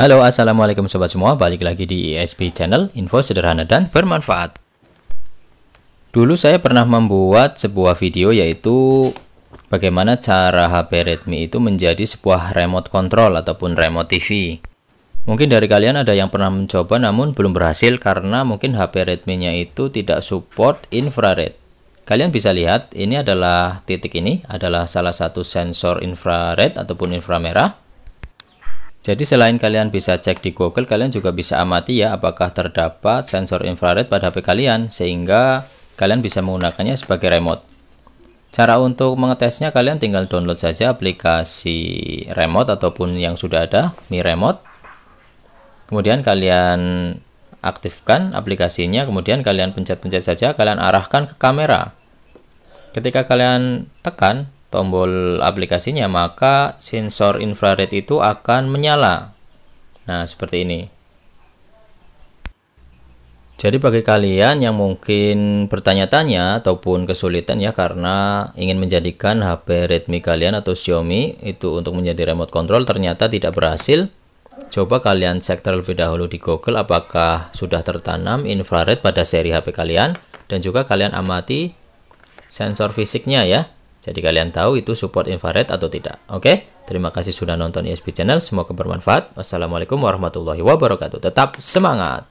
Halo assalamualaikum sobat semua balik lagi di ISP e channel info sederhana dan bermanfaat dulu saya pernah membuat sebuah video yaitu bagaimana cara HP Redmi itu menjadi sebuah remote control ataupun remote TV mungkin dari kalian ada yang pernah mencoba namun belum berhasil karena mungkin HP Redmi nya itu tidak support infrared kalian bisa lihat ini adalah titik ini adalah salah satu sensor infrared ataupun inframerah jadi selain kalian bisa cek di Google, kalian juga bisa amati ya apakah terdapat sensor infrared pada HP kalian sehingga kalian bisa menggunakannya sebagai remote. Cara untuk mengetesnya kalian tinggal download saja aplikasi remote ataupun yang sudah ada, Mi Remote. Kemudian kalian aktifkan aplikasinya, kemudian kalian pencet-pencet saja, kalian arahkan ke kamera. Ketika kalian tekan, tombol aplikasinya, maka sensor infrared itu akan menyala. Nah, seperti ini. Jadi bagi kalian yang mungkin bertanya-tanya ataupun kesulitan ya karena ingin menjadikan HP Redmi kalian atau Xiaomi itu untuk menjadi remote control ternyata tidak berhasil. Coba kalian cek terlebih dahulu di Google apakah sudah tertanam infrared pada seri HP kalian dan juga kalian amati sensor fisiknya ya. Jadi kalian tahu itu support infrared atau tidak. Oke, terima kasih sudah nonton ESP Channel. Semoga bermanfaat. Wassalamualaikum warahmatullahi wabarakatuh. Tetap semangat!